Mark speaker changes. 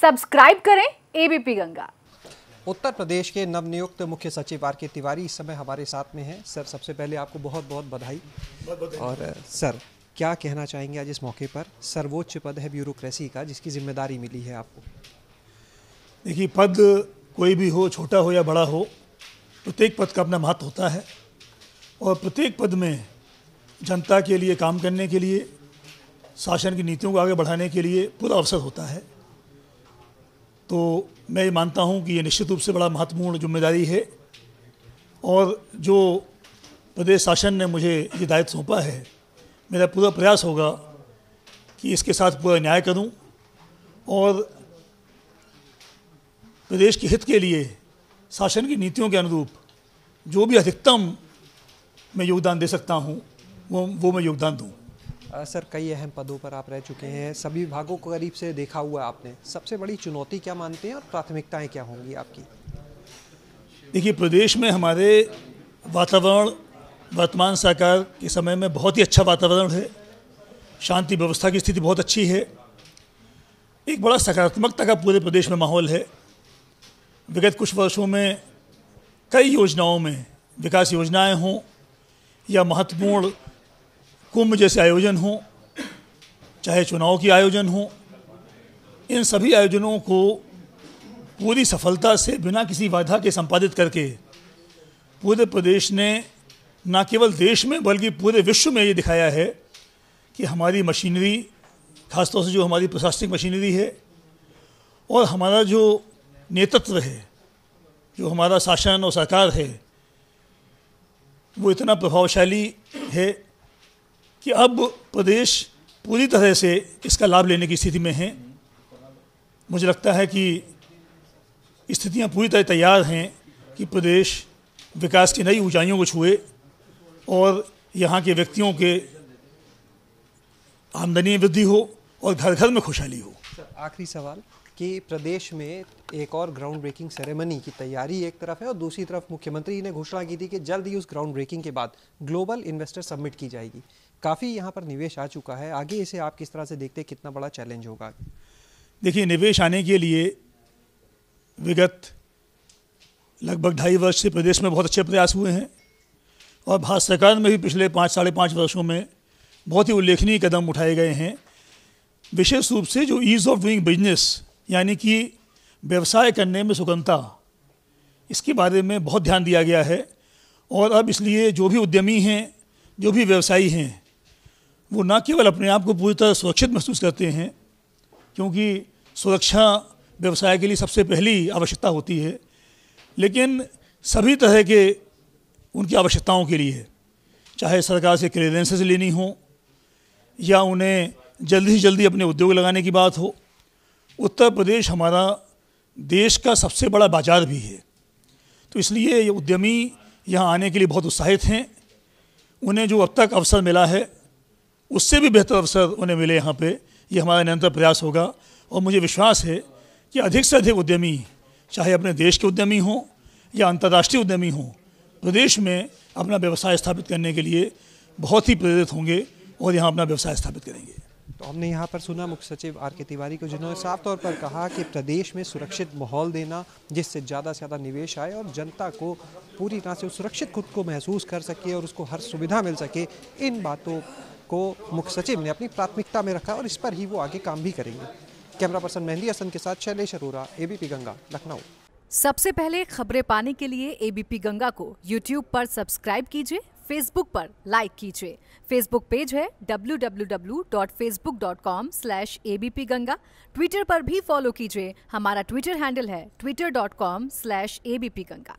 Speaker 1: subscribe करें ABP Ganga उत्तर प्रदेश के नवनियुक्त मुख्य सचिव आर के तिवारी इस समय हमारे साथ में हैं सर सबसे पहले आपको बहुत बहुत बधाई और सर क्या कहना चाहेंगे आज इस मौके पर सर्वोच्च पद है ब्यूरोक्रेसी का जिसकी जिम्मेदारी मिली
Speaker 2: है आपको देखिए पद कोई भी हो छोटा हो या बड़ा हो प्रत्येक पद का अपना महत्व होता है और प्रत्येक पद में जनता के लिए काम करने के लिए शासन की नीतियों को आगे बढ़ाने के लिए पूरा अवसर होता है तो मैं ये मानता हूँ कि ये निश्चित रूप से बड़ा महत्वपूर्ण जिम्मेदारी है और जो प्रदेश शासन ने मुझे ये दायित्व सौंपा है मेरा पूरा प्रयास होगा कि इसके साथ पूरा न्याय करूं और प्रदेश के हित के लिए शासन की नीतियों के अनुरूप जो भी अधिकतम मैं योगदान दे सकता हूँ वो वो मैं योगदान दूँ
Speaker 1: सर कई अहम पदों पर आप रह चुके हैं सभी विभागों को करीब से देखा हुआ आपने सबसे बड़ी चुनौती क्या मानते हैं और प्राथमिकताएं क्या होंगी आपकी
Speaker 2: देखिए प्रदेश में हमारे वातावरण वर्तमान सरकार के समय में बहुत ही अच्छा वातावरण है शांति व्यवस्था की स्थिति बहुत अच्छी है एक बड़ा सकारात्मकता का पूरे प्रदेश में माहौल है विगत कुछ वर्षों में कई योजनाओं में विकास योजनाएं हों या महत्वपूर्ण कुंभ जैसे आयोजन हों चाहे चुनाव के आयोजन हों इन सभी आयोजनों को पूरी सफलता से बिना किसी बाधा के संपादित करके पूरे प्रदेश ने न केवल देश में बल्कि पूरे विश्व में ये दिखाया है कि हमारी मशीनरी खासतौर से जो हमारी प्रशासनिक मशीनरी है और हमारा जो नेतृत्व है जो हमारा शासन और सरकार है वो इतना प्रभावशाली है कि अब प्रदेश पूरी तरह से इसका लाभ लेने की स्थिति में है मुझे लगता है कि स्थितियां पूरी तरह तैयार हैं कि प्रदेश विकास की नई ऊंचाइयों को छुए और यहाँ के व्यक्तियों के आमदनी में वृद्धि हो और घर घर में खुशहाली हो
Speaker 1: आखिरी सवाल कि प्रदेश में एक और ग्राउंड ब्रेकिंग सेरेमनी की तैयारी एक तरफ है और दूसरी तरफ मुख्यमंत्री ने घोषणा की थी कि जल्द ही उस ग्राउंड ब्रेकिंग के बाद ग्लोबल इन्वेस्टर सबमिट की जाएगी काफ़ी यहाँ पर निवेश आ चुका है आगे इसे आप किस तरह से देखते हैं कितना बड़ा चैलेंज होगा
Speaker 2: देखिए निवेश आने के लिए विगत लगभग ढाई वर्ष से प्रदेश में बहुत अच्छे प्रयास हुए हैं और भारत सरकार में भी पिछले पाँच साढ़े पाँच वर्षों में बहुत ही उल्लेखनीय कदम उठाए गए हैं विशेष रूप से जो ईज़ ऑफ डूइंग बिजनेस यानी कि व्यवसाय करने में सुगमता इसके बारे में बहुत ध्यान दिया गया है और अब इसलिए जो भी उद्यमी हैं जो भी व्यवसायी हैं वो ना केवल अपने आप को पूरी तरह सुरक्षित महसूस करते हैं क्योंकि सुरक्षा व्यवसाय के लिए सबसे पहली आवश्यकता होती है लेकिन सभी तरह के उनकी आवश्यकताओं के लिए चाहे सरकार से क्लियरेंसेस लेनी हो या उन्हें जल्दी से जल्दी अपने उद्योग लगाने की बात हो उत्तर प्रदेश हमारा देश का सबसे बड़ा बाज़ार भी है तो इसलिए ये उद्यमी यहाँ आने के लिए बहुत उत्साहित हैं उन्हें जो अब तक अवसर मिला है उससे भी बेहतर अवसर उन्हें मिले यहाँ पे ये हमारा निरंतर प्रयास होगा और मुझे विश्वास है कि अधिक से अधिक उद्यमी चाहे अपने देश के उद्यमी हों या अंतर्राष्ट्रीय उद्यमी हों प्रदेश में अपना व्यवसाय स्थापित करने के लिए बहुत ही प्रेरित होंगे और यहाँ अपना व्यवसाय स्थापित करेंगे
Speaker 1: तो हमने यहाँ पर सुना मुख्य सचिव आर के तिवारी को जिन्होंने साफ तौर पर कहा कि प्रदेश में सुरक्षित माहौल देना जिससे ज़्यादा से ज़्यादा निवेश आए और जनता को पूरी तरह से सुरक्षित खुद को महसूस कर सके और उसको हर सुविधा मिल सके इन बातों को मुख्य सचिव ने अपनी प्राथमिकता में रखा और इस पर ही वो आगे काम भी करेंगे कैमरा पर्सन मेहंदी हसन के साथ शैलेश अरोरा एबीपी गंगा लखनऊ सबसे पहले खबरें पाने के लिए एबीपी गंगा को यूट्यूब पर सब्सक्राइब कीजिए फेसबुक पर लाइक कीजिए फेसबुक पेज है www.facebook.com/abpganga ट्विटर पर भी फॉलो कीजिए हमारा ट्विटर हैंडल है twitter.com/abpganga